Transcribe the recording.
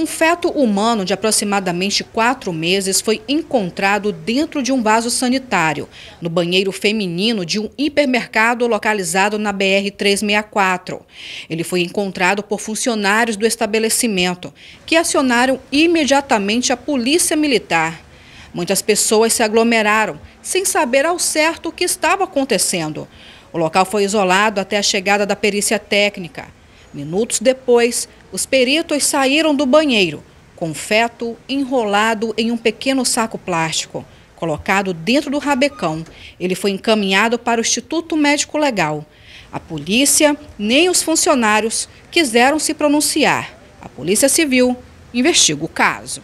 Um feto humano de aproximadamente quatro meses foi encontrado dentro de um vaso sanitário, no banheiro feminino de um hipermercado localizado na BR-364. Ele foi encontrado por funcionários do estabelecimento, que acionaram imediatamente a polícia militar. Muitas pessoas se aglomeraram, sem saber ao certo o que estava acontecendo. O local foi isolado até a chegada da perícia técnica. Minutos depois, os peritos saíram do banheiro com feto enrolado em um pequeno saco plástico. Colocado dentro do rabecão, ele foi encaminhado para o Instituto Médico Legal. A polícia nem os funcionários quiseram se pronunciar. A Polícia Civil investiga o caso.